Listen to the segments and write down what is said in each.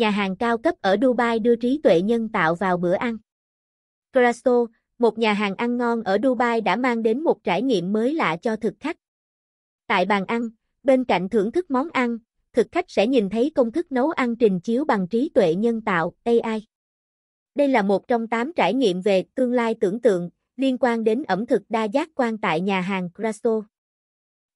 nhà hàng cao cấp ở Dubai đưa trí tuệ nhân tạo vào bữa ăn. Crasto, một nhà hàng ăn ngon ở Dubai đã mang đến một trải nghiệm mới lạ cho thực khách. Tại bàn ăn, bên cạnh thưởng thức món ăn, thực khách sẽ nhìn thấy công thức nấu ăn trình chiếu bằng trí tuệ nhân tạo AI. Đây là một trong 8 trải nghiệm về tương lai tưởng tượng liên quan đến ẩm thực đa giác quan tại nhà hàng Crasto.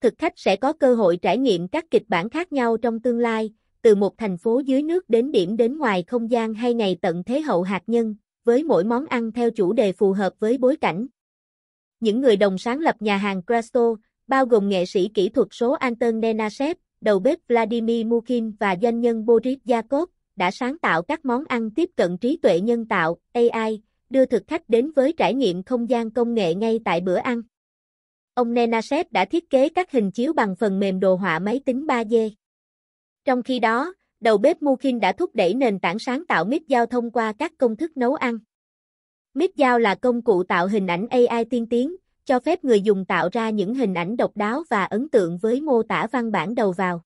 Thực khách sẽ có cơ hội trải nghiệm các kịch bản khác nhau trong tương lai từ một thành phố dưới nước đến điểm đến ngoài không gian hay ngày tận thế hậu hạt nhân, với mỗi món ăn theo chủ đề phù hợp với bối cảnh. Những người đồng sáng lập nhà hàng Crasto, bao gồm nghệ sĩ kỹ thuật số Anton Nenasev, đầu bếp Vladimir Mukin và doanh nhân Boris Yakov, đã sáng tạo các món ăn tiếp cận trí tuệ nhân tạo, AI, đưa thực khách đến với trải nghiệm không gian công nghệ ngay tại bữa ăn. Ông Nenasev đã thiết kế các hình chiếu bằng phần mềm đồ họa máy tính 3D. Trong khi đó, đầu bếp Mukin đã thúc đẩy nền tảng sáng tạo mít dao thông qua các công thức nấu ăn. Mít dao là công cụ tạo hình ảnh AI tiên tiến, cho phép người dùng tạo ra những hình ảnh độc đáo và ấn tượng với mô tả văn bản đầu vào.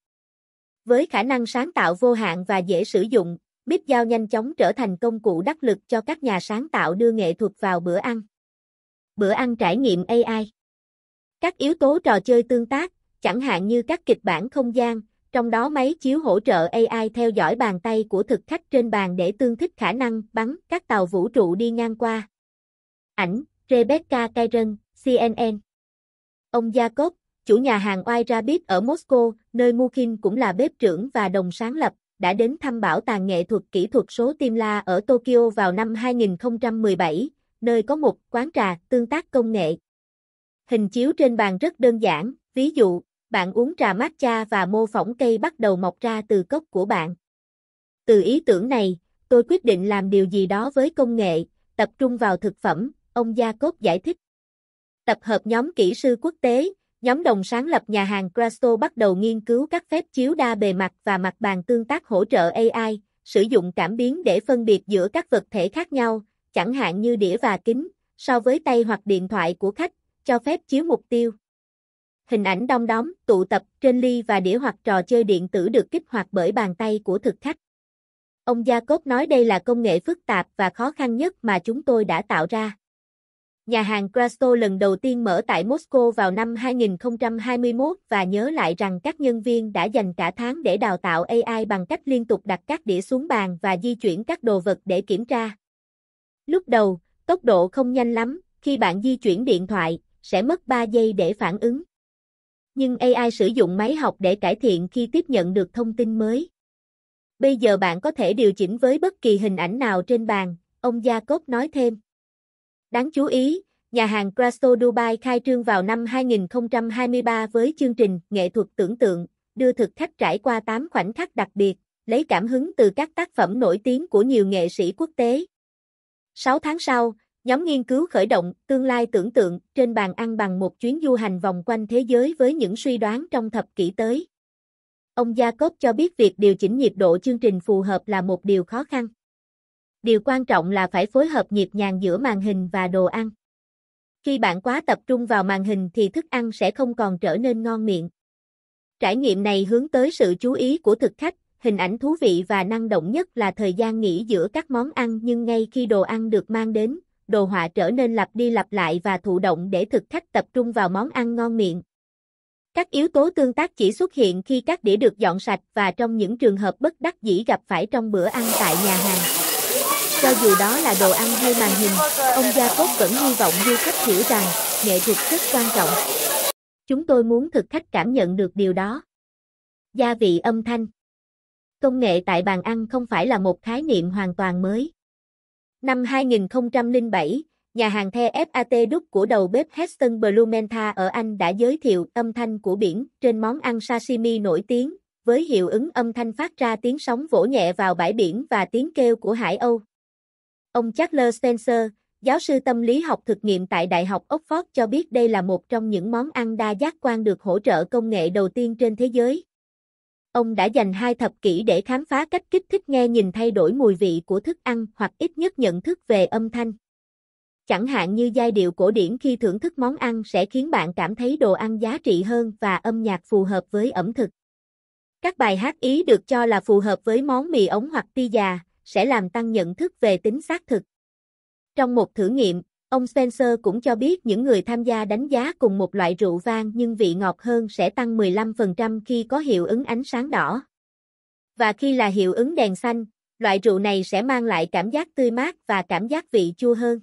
Với khả năng sáng tạo vô hạn và dễ sử dụng, bếp dao nhanh chóng trở thành công cụ đắc lực cho các nhà sáng tạo đưa nghệ thuật vào bữa ăn. Bữa ăn trải nghiệm AI Các yếu tố trò chơi tương tác, chẳng hạn như các kịch bản không gian, trong đó máy chiếu hỗ trợ AI theo dõi bàn tay của thực khách trên bàn để tương thích khả năng bắn các tàu vũ trụ đi ngang qua. Ảnh, Rebecca Kairen, CNN Ông Jacob, chủ nhà hàng White Rabbit ở Moscow, nơi Mukin cũng là bếp trưởng và đồng sáng lập, đã đến thăm bảo tàng nghệ thuật kỹ thuật số Tim La ở Tokyo vào năm 2017, nơi có một quán trà tương tác công nghệ. Hình chiếu trên bàn rất đơn giản, ví dụ, bạn uống trà matcha và mô phỏng cây bắt đầu mọc ra từ cốc của bạn. Từ ý tưởng này, tôi quyết định làm điều gì đó với công nghệ, tập trung vào thực phẩm, ông Gia Cốt giải thích. Tập hợp nhóm kỹ sư quốc tế, nhóm đồng sáng lập nhà hàng Crasto bắt đầu nghiên cứu các phép chiếu đa bề mặt và mặt bàn tương tác hỗ trợ AI, sử dụng cảm biến để phân biệt giữa các vật thể khác nhau, chẳng hạn như đĩa và kính, so với tay hoặc điện thoại của khách, cho phép chiếu mục tiêu hình ảnh đong đóm, tụ tập trên ly và đĩa hoặc trò chơi điện tử được kích hoạt bởi bàn tay của thực khách. Ông Gia Cốt nói đây là công nghệ phức tạp và khó khăn nhất mà chúng tôi đã tạo ra. Nhà hàng Crasto lần đầu tiên mở tại Moscow vào năm 2021 và nhớ lại rằng các nhân viên đã dành cả tháng để đào tạo AI bằng cách liên tục đặt các đĩa xuống bàn và di chuyển các đồ vật để kiểm tra. Lúc đầu, tốc độ không nhanh lắm, khi bạn di chuyển điện thoại, sẽ mất 3 giây để phản ứng nhưng AI sử dụng máy học để cải thiện khi tiếp nhận được thông tin mới. Bây giờ bạn có thể điều chỉnh với bất kỳ hình ảnh nào trên bàn, ông Gia nói thêm. Đáng chú ý, nhà hàng Crasto Dubai khai trương vào năm 2023 với chương trình Nghệ thuật tưởng tượng, đưa thực khách trải qua 8 khoảnh khắc đặc biệt, lấy cảm hứng từ các tác phẩm nổi tiếng của nhiều nghệ sĩ quốc tế. 6 tháng sau, Nhóm nghiên cứu khởi động tương lai tưởng tượng trên bàn ăn bằng một chuyến du hành vòng quanh thế giới với những suy đoán trong thập kỷ tới. Ông Jacob cho biết việc điều chỉnh nhiệt độ chương trình phù hợp là một điều khó khăn. Điều quan trọng là phải phối hợp nhịp nhàng giữa màn hình và đồ ăn. Khi bạn quá tập trung vào màn hình thì thức ăn sẽ không còn trở nên ngon miệng. Trải nghiệm này hướng tới sự chú ý của thực khách, hình ảnh thú vị và năng động nhất là thời gian nghỉ giữa các món ăn nhưng ngay khi đồ ăn được mang đến, đồ họa trở nên lặp đi lặp lại và thụ động để thực khách tập trung vào món ăn ngon miệng. Các yếu tố tương tác chỉ xuất hiện khi các đĩa được dọn sạch và trong những trường hợp bất đắc dĩ gặp phải trong bữa ăn tại nhà hàng. Cho dù đó là đồ ăn hay màn hình, ông Gia Cốt vẫn hy vọng du khách hiểu rằng nghệ thuật rất quan trọng. Chúng tôi muốn thực khách cảm nhận được điều đó. Gia vị âm thanh Công nghệ tại bàn ăn không phải là một khái niệm hoàn toàn mới. Năm 2007, nhà hàng the FAT Đức của đầu bếp Heston blumenthal ở Anh đã giới thiệu âm thanh của biển trên món ăn sashimi nổi tiếng, với hiệu ứng âm thanh phát ra tiếng sóng vỗ nhẹ vào bãi biển và tiếng kêu của hải âu. Ông Charles Spencer, giáo sư tâm lý học thực nghiệm tại Đại học Oxford cho biết đây là một trong những món ăn đa giác quan được hỗ trợ công nghệ đầu tiên trên thế giới. Ông đã dành hai thập kỷ để khám phá cách kích thích nghe nhìn thay đổi mùi vị của thức ăn hoặc ít nhất nhận thức về âm thanh. Chẳng hạn như giai điệu cổ điển khi thưởng thức món ăn sẽ khiến bạn cảm thấy đồ ăn giá trị hơn và âm nhạc phù hợp với ẩm thực. Các bài hát Ý được cho là phù hợp với món mì ống hoặc pizza, sẽ làm tăng nhận thức về tính xác thực. Trong một thử nghiệm, Ông Spencer cũng cho biết những người tham gia đánh giá cùng một loại rượu vang nhưng vị ngọt hơn sẽ tăng 15% khi có hiệu ứng ánh sáng đỏ. Và khi là hiệu ứng đèn xanh, loại rượu này sẽ mang lại cảm giác tươi mát và cảm giác vị chua hơn.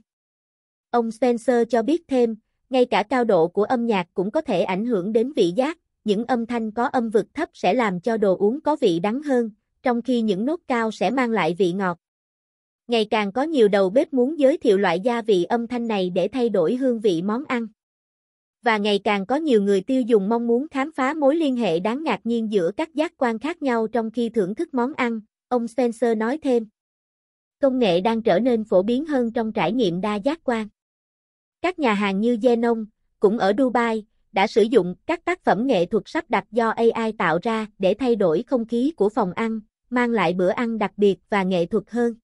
Ông Spencer cho biết thêm, ngay cả cao độ của âm nhạc cũng có thể ảnh hưởng đến vị giác, những âm thanh có âm vực thấp sẽ làm cho đồ uống có vị đắng hơn, trong khi những nốt cao sẽ mang lại vị ngọt. Ngày càng có nhiều đầu bếp muốn giới thiệu loại gia vị âm thanh này để thay đổi hương vị món ăn. Và ngày càng có nhiều người tiêu dùng mong muốn khám phá mối liên hệ đáng ngạc nhiên giữa các giác quan khác nhau trong khi thưởng thức món ăn, ông Spencer nói thêm. Công nghệ đang trở nên phổ biến hơn trong trải nghiệm đa giác quan. Các nhà hàng như Zenon, cũng ở Dubai, đã sử dụng các tác phẩm nghệ thuật sắp đặt do AI tạo ra để thay đổi không khí của phòng ăn, mang lại bữa ăn đặc biệt và nghệ thuật hơn.